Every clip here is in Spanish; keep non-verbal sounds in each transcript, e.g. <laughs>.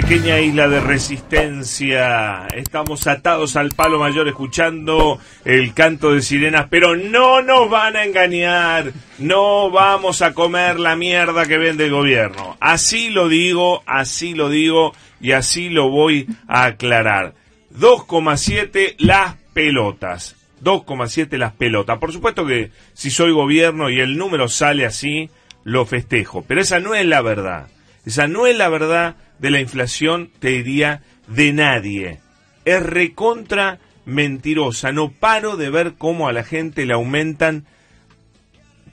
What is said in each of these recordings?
pequeña isla de resistencia. Estamos atados al palo mayor escuchando el canto de sirenas, pero no nos van a engañar. No vamos a comer la mierda que vende el gobierno. Así lo digo, así lo digo y así lo voy a aclarar. 2,7 las pelotas. 2,7 las pelotas. Por supuesto que si soy gobierno y el número sale así, lo festejo. Pero esa no es la verdad. Esa no es la verdad de la inflación, te diría, de nadie. Es recontra mentirosa. No paro de ver cómo a la gente le aumentan,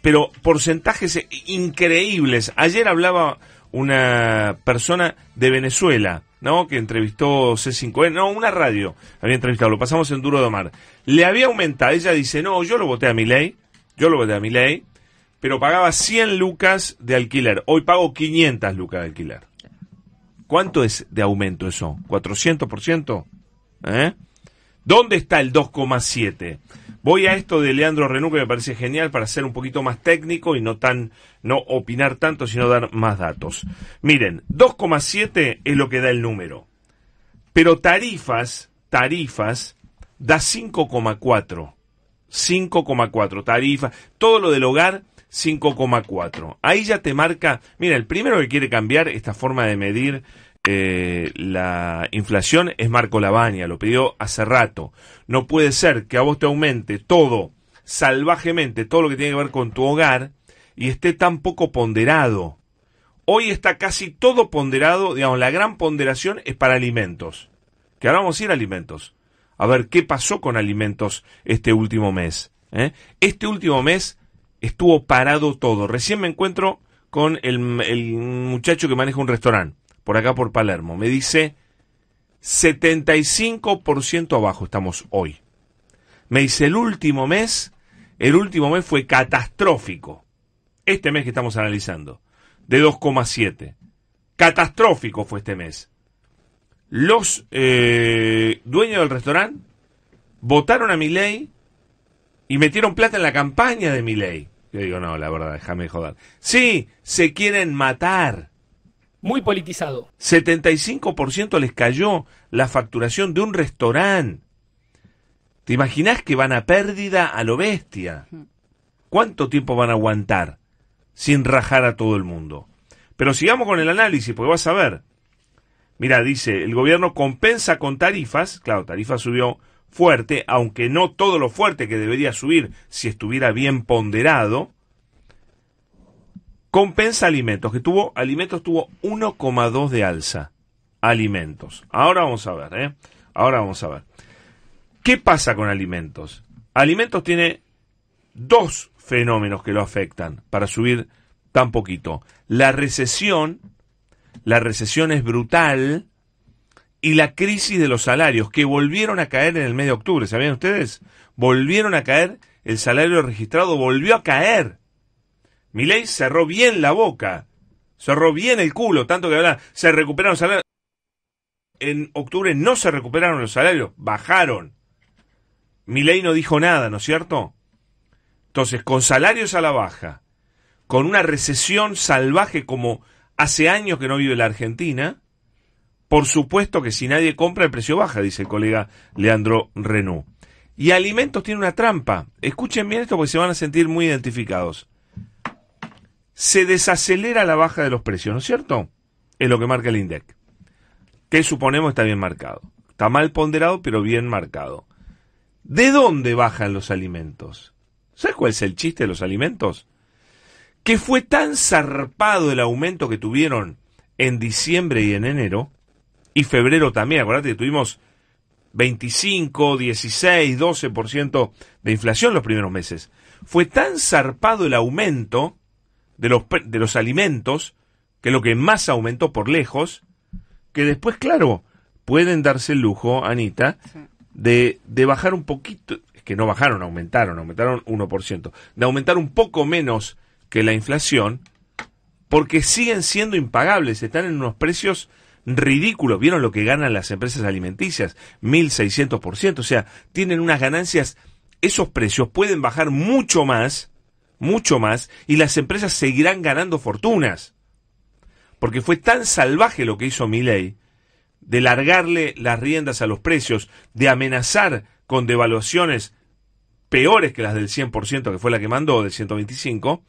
pero porcentajes increíbles. Ayer hablaba una persona de Venezuela, ¿no? Que entrevistó C5N, e, no, una radio había entrevistado, lo pasamos en Duro de Mar. Le había aumentado, ella dice, no, yo lo voté a mi ley, yo lo voté a mi ley, pero pagaba 100 lucas de alquiler. Hoy pago 500 lucas de alquiler. ¿Cuánto es de aumento eso? ¿400%? ¿Eh? ¿Dónde está el 2,7? Voy a esto de Leandro Renú, que me parece genial, para ser un poquito más técnico y no tan, no opinar tanto, sino dar más datos. Miren, 2,7 es lo que da el número. Pero tarifas, tarifas, da 5,4. 5,4. Tarifas, todo lo del hogar 5,4. Ahí ya te marca, mira, el primero que quiere cambiar esta forma de medir eh, la inflación es Marco Labaña, lo pidió hace rato. No puede ser que a vos te aumente todo, salvajemente, todo lo que tiene que ver con tu hogar y esté tan poco ponderado. Hoy está casi todo ponderado, digamos, la gran ponderación es para alimentos. Que ahora vamos a ir a alimentos. A ver qué pasó con alimentos este último mes. ¿eh? Este último mes estuvo parado todo. Recién me encuentro con el, muchacho que maneja un restaurante, por acá por Palermo. Me dice, 75% abajo estamos hoy. Me dice, el último mes, el último mes fue catastrófico. Este mes que estamos analizando, de 2,7. Catastrófico fue este mes. Los eh, dueños del restaurante votaron a mi ley y metieron plata en la campaña de mi ley. Yo digo, no, la verdad, déjame joder. Sí, se quieren matar. Muy politizado. 75% les cayó la facturación de un restaurante. ¿Te imaginas que van a pérdida a lo bestia? ¿Cuánto tiempo van a aguantar sin rajar a todo el mundo? Pero sigamos con el análisis, porque vas a ver. Mira, dice, el gobierno compensa con tarifas, claro, tarifas subió fuerte, aunque no todo lo fuerte que debería subir si estuviera bien ponderado, compensa alimentos, que tuvo, alimentos tuvo 1,2 de alza. Alimentos. Ahora vamos a ver, ¿eh? Ahora vamos a ver. ¿Qué pasa con alimentos? Alimentos tiene dos fenómenos que lo afectan para subir tan poquito. La recesión, la recesión es brutal, y la crisis de los salarios, que volvieron a caer en el mes de octubre. ¿Sabían ustedes? Volvieron a caer, el salario registrado volvió a caer. Milei cerró bien la boca, cerró bien el culo, tanto que habla se recuperaron los salarios. En octubre no se recuperaron los salarios, bajaron. Milei no dijo nada, ¿no es cierto? Entonces, con salarios a la baja, con una recesión salvaje como hace años que no vive la Argentina, por supuesto que si nadie compra, el precio baja, dice el colega Leandro Renú. Y alimentos tiene una trampa. Escuchen bien esto porque se van a sentir muy identificados. Se desacelera la baja de los precios, ¿no es cierto? Es lo que marca el INDEC. Que suponemos está bien marcado. Está mal ponderado, pero bien marcado. ¿De dónde bajan los alimentos? ¿Sabes cuál es el chiste de los alimentos? Que fue tan zarpado el aumento que tuvieron en diciembre y en enero y febrero también. acuérdate que tuvimos 25, 16, 12% de inflación los primeros meses. Fue tan zarpado el aumento de los, de los alimentos, que es lo que más aumentó por lejos, que después, claro, pueden darse el lujo, Anita, de, de bajar un poquito, es que no bajaron, aumentaron, aumentaron 1%, de aumentar un poco menos que la inflación, porque siguen siendo impagables, están en unos precios ridículo. ¿Vieron lo que ganan las empresas alimenticias? 1.600%. O sea, tienen unas ganancias, esos precios pueden bajar mucho más, mucho más, y las empresas seguirán ganando fortunas. Porque fue tan salvaje lo que hizo Milley de largarle las riendas a los precios, de amenazar con devaluaciones peores que las del 100%, que fue la que mandó, del 125,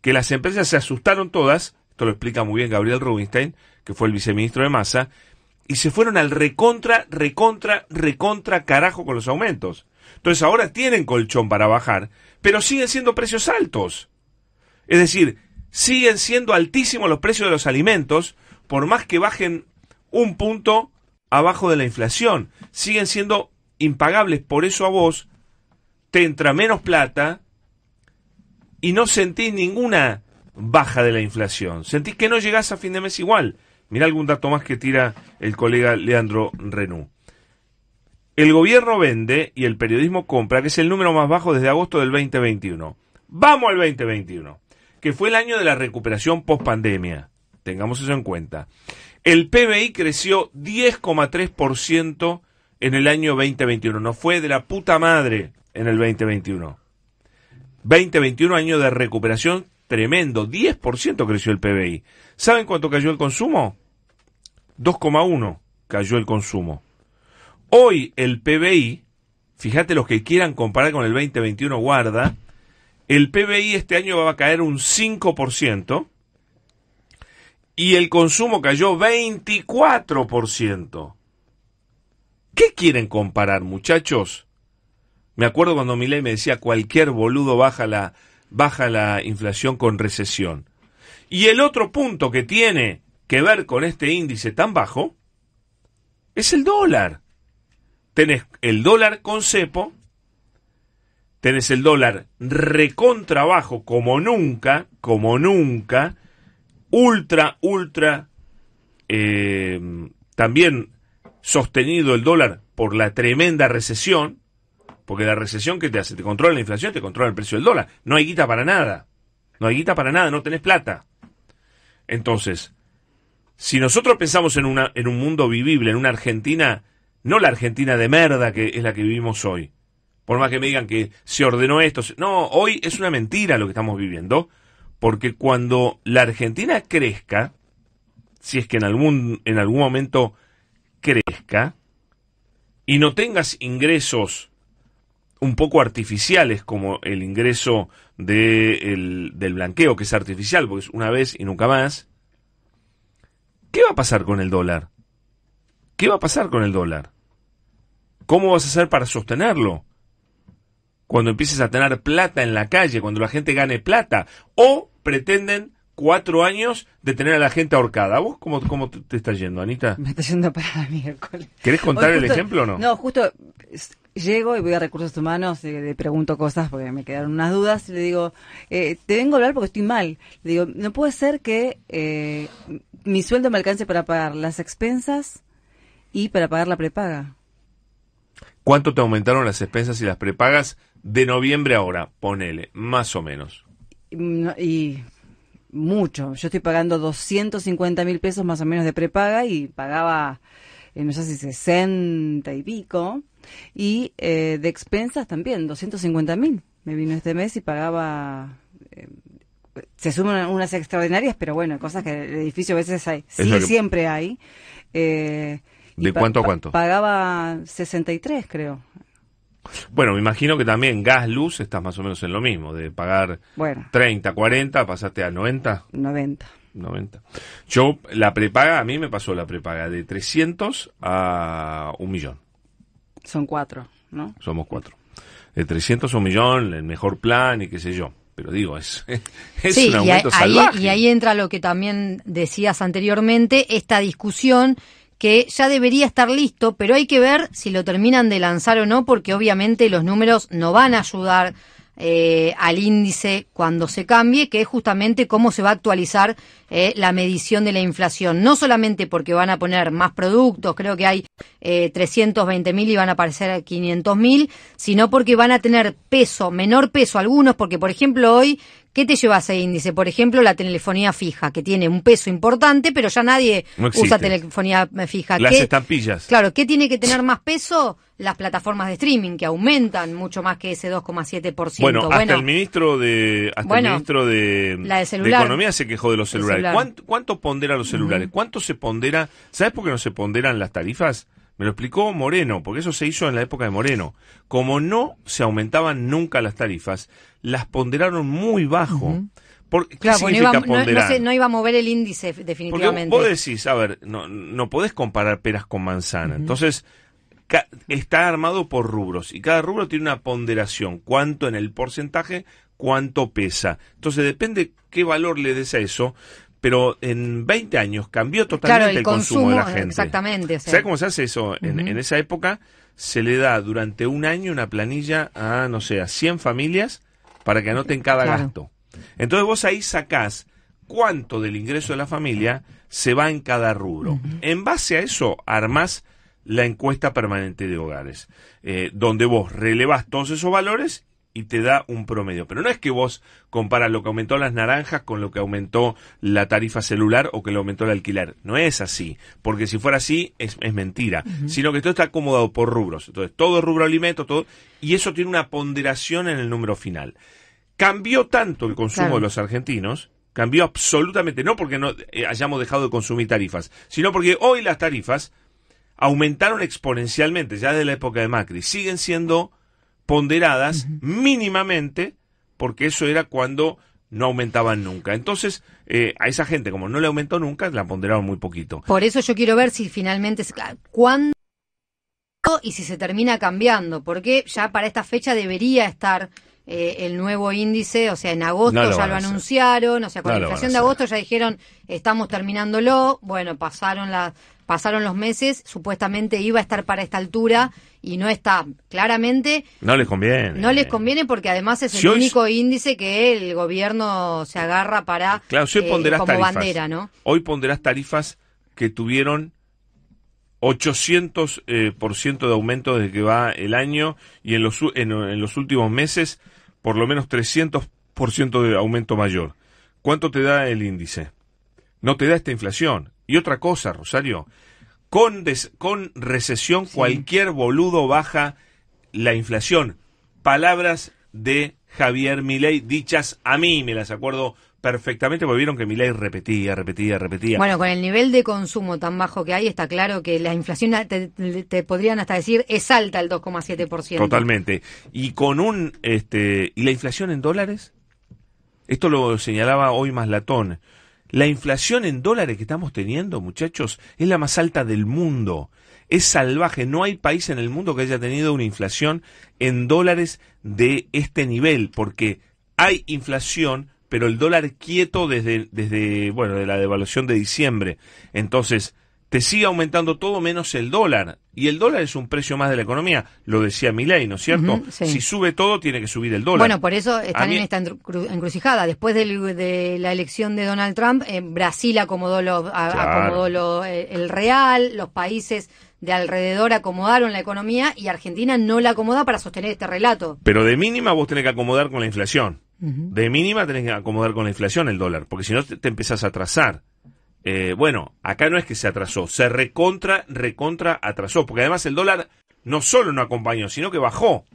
que las empresas se asustaron todas, esto lo explica muy bien Gabriel Rubinstein, que fue el viceministro de masa, y se fueron al recontra, recontra, recontra carajo con los aumentos. Entonces ahora tienen colchón para bajar, pero siguen siendo precios altos. Es decir, siguen siendo altísimos los precios de los alimentos, por más que bajen un punto abajo de la inflación. Siguen siendo impagables, por eso a vos te entra menos plata y no sentís ninguna baja de la inflación. Sentís que no llegás a fin de mes igual. Mira algún dato más que tira el colega Leandro Renú. El gobierno vende y el periodismo compra, que es el número más bajo desde agosto del 2021. Vamos al 2021, que fue el año de la recuperación post pandemia. Tengamos eso en cuenta. El PBI creció 10,3% en el año 2021. No fue de la puta madre en el 2021. 2021 año de recuperación Tremendo, 10% creció el PBI. ¿Saben cuánto cayó el consumo? 2,1 cayó el consumo. Hoy el PBI, fíjate los que quieran comparar con el 2021, guarda, el PBI este año va a caer un 5% y el consumo cayó 24%. ¿Qué quieren comparar, muchachos? Me acuerdo cuando ley me decía, cualquier boludo baja la, baja la inflación con recesión. Y el otro punto que tiene que ver con este índice tan bajo es el dólar. Tenés el dólar con cepo, tenés el dólar recontrabajo como nunca, como nunca, ultra, ultra, eh, también sostenido el dólar por la tremenda recesión, porque la recesión que te hace, te controla la inflación, te controla el precio del dólar. No hay guita para nada. No hay guita para nada, no tenés plata. Entonces, si nosotros pensamos en, una, en un mundo vivible, en una Argentina, no la Argentina de merda que es la que vivimos hoy. Por más que me digan que se ordenó esto. No, hoy es una mentira lo que estamos viviendo. Porque cuando la Argentina crezca, si es que en algún, en algún momento crezca, y no tengas ingresos un poco artificiales, como el ingreso del blanqueo, que es artificial, porque es una vez y nunca más, ¿qué va a pasar con el dólar? ¿Qué va a pasar con el dólar? ¿Cómo vas a hacer para sostenerlo? Cuando empieces a tener plata en la calle, cuando la gente gane plata, o pretenden cuatro años de tener a la gente ahorcada. ¿Vos cómo, cómo te, estás yendo, Anita? Me está yendo para <laughs> miércoles. ¿Querés contar el ejemplo o no? No, justo llego y voy a recursos humanos, y eh, le pregunto cosas porque me quedaron unas dudas, y le digo, eh, te vengo a hablar porque estoy mal. Le digo, no puede ser que eh, mi sueldo me alcance para pagar las expensas y para pagar la prepaga. ¿Cuánto te aumentaron las expensas y las prepagas de noviembre ahora? Ponele, más o menos. Mm, y, mucho. Yo estoy pagando 250 mil pesos más o menos de prepaga y pagaba, no sé si 60 y pico. Y eh, de expensas también, 250 mil. Me vino este mes y pagaba... Eh, se suman unas extraordinarias, pero bueno, cosas que el edificio a veces hay, siempre hay. Eh, ¿De cuánto a cuánto? Pagaba 63, creo. Bueno, me imagino que también gas, luz, estás más o menos en lo mismo, de pagar bueno, 30, 40, pasaste a 90. 90. 90. Yo, la prepaga, a mí me pasó la prepaga de 300 a un millón. Son cuatro, ¿no? Somos cuatro. De 300 a un millón, el mejor plan y qué sé yo. Pero digo, es, <laughs> es un aumento y ahí entra lo que también decías anteriormente, esta discusión que ya debería estar listo, pero hay que ver si lo terminan de lanzar o no, porque obviamente los números no van a ayudar eh, al índice cuando se cambie, que es justamente cómo se va a actualizar eh, la medición de la inflación. No solamente porque van a poner más productos, creo que hay eh, 320 mil y van a aparecer 500 mil, sino porque van a tener peso, menor peso algunos, porque por ejemplo hoy ¿Qué te lleva ese índice? Por ejemplo, la telefonía fija, que tiene un peso importante, pero ya nadie usa telefonía eh, fija. Las estampillas. Claro, ¿qué tiene que tener más peso? Las plataformas de streaming, que aumentan mucho más que ese 2,7%. Bueno, hasta el ministro de, hasta el ministro de, la Economía se quejó de los celulares. ¿Cuánto, pondera los celulares? ¿Cuánto se pondera? ¿Sabes por qué no se ponderan las tarifas? Me lo explicó Moreno, porque eso se hizo en la época de Moreno. Como no se aumentaban nunca las tarifas, las ponderaron muy bajo. ¿Qué significa no iba, ponderar? iba a mover el índice, definitivamente. Porque a ver, no, podés comparar peras con manzana. Entonces, está armado por rubros y cada rubro tiene una ponderación. ¿Cuánto en el porcentaje? ¿Cuánto pesa? Entonces, depende qué valor le des a eso pero en 20 años cambió totalmente el, consumo, de la gente. Exactamente. ¿Sabes cómo se hace eso? en, esa época se le da durante un año una planilla a, no sé, a 100 familias para que anoten cada gasto. Entonces vos ahí sacás cuánto del ingreso de la familia se va en cada rubro. En base a eso armás la encuesta permanente de hogares, eh, donde vos relevás todos esos valores y te da un promedio. Pero no es que vos comparas lo que aumentó las naranjas con lo que aumentó la tarifa celular o que lo aumentó el alquiler. No es así, porque si fuera así es, mentira, sino que todo está acomodado por rubros. Entonces, todo es rubro alimento, todo, y eso tiene una ponderación en el número final. Cambió tanto el consumo de los argentinos cambió absolutamente, no porque no eh, hayamos dejado de consumir tarifas, sino porque hoy las tarifas aumentaron exponencialmente ya desde la época de Macri, siguen siendo ponderadas mínimamente, porque eso era cuando no aumentaban nunca. Entonces, eh, a esa gente, como no le aumentó nunca, la ponderaron muy poquito. Por eso yo quiero ver si finalmente, ah, cuándo y si se termina cambiando, porque ya para esta fecha debería estar eh, el nuevo índice, o sea, en agosto ya lo anunciaron, o sea, con la inflación de agosto ya dijeron, estamos terminándolo, bueno, pasaron las pasaron los meses, supuestamente iba a estar para esta altura y no está. Claramente. No les conviene. No les conviene porque además es el único índice que el gobierno se agarra para. Claro, hoy eh, tarifas, bandera, Hoy ponderás tarifas que tuvieron 800% eh, ciento de aumento desde que va el año y en los, los últimos meses por lo menos 300% por ciento de aumento mayor. ¿Cuánto te da el índice? No te da esta inflación y otra cosa, Rosario, con, con recesión cualquier boludo baja la inflación. Palabras de Javier Milei dichas a mí, me las acuerdo perfectamente porque vieron que Milei repetía, repetía, repetía. Bueno, con el nivel de consumo tan bajo que hay, está claro que la inflación, te, podrían hasta decir, es alta el 2,7%. Totalmente. Y con un, este, ¿y la inflación en dólares? Esto lo señalaba hoy Maslatón. La inflación en dólares que estamos teniendo, muchachos, es la más alta del mundo. Es salvaje. No hay país en el mundo que haya tenido una inflación en dólares de este nivel, porque hay inflación, pero el dólar quieto desde, desde bueno, de la devaluación de diciembre. Entonces, te sigue aumentando todo menos el dólar. Y el dólar es un precio más de la economía, lo decía Milei, ¿no es cierto? Si sube todo, tiene que subir el dólar. Bueno, por eso están en esta encrucijada. Después de la elección de Donald Trump, eh, Brasil acomodó, eh, el real, los países de alrededor acomodaron la economía y Argentina no la acomoda para sostener este relato. Pero de mínima vos tenés que acomodar con la inflación. De mínima tenés que acomodar con la inflación el dólar, porque si no te, te empezás a atrasar. Eh, bueno, acá no es que se atrasó, se recontra, recontra atrasó, porque además el dólar no solo no acompañó, sino que bajó.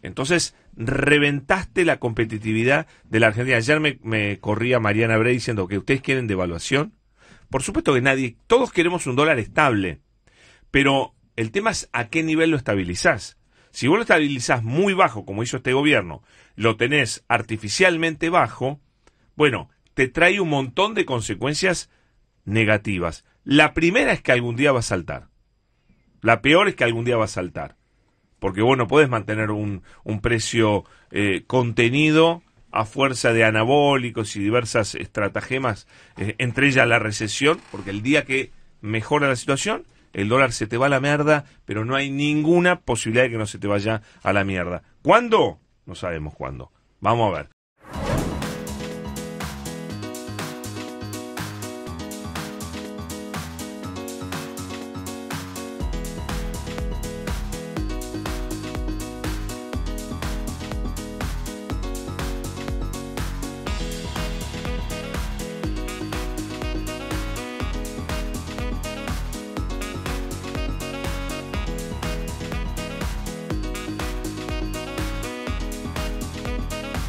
Entonces, reventaste la competitividad de la Argentina. Ayer me, corría Mariana Bray diciendo que ustedes quieren devaluación. Por supuesto que nadie, todos queremos un dólar estable, pero el tema es a qué nivel lo estabilizás. Si vos lo estabilizás muy bajo, como hizo este gobierno, lo tenés artificialmente bajo, bueno, te trae un montón de consecuencias negativas. La primera es que algún día va a saltar. La peor es que algún día va a saltar. Porque bueno puedes mantener un, precio eh, contenido a fuerza de anabólicos y diversas estratagemas, eh, entre ellas la recesión, porque el día que mejora la situación, el dólar se te va a la mierda, pero no hay ninguna posibilidad de que no se te vaya a la mierda. ¿Cuándo? No sabemos cuándo. Vamos a ver.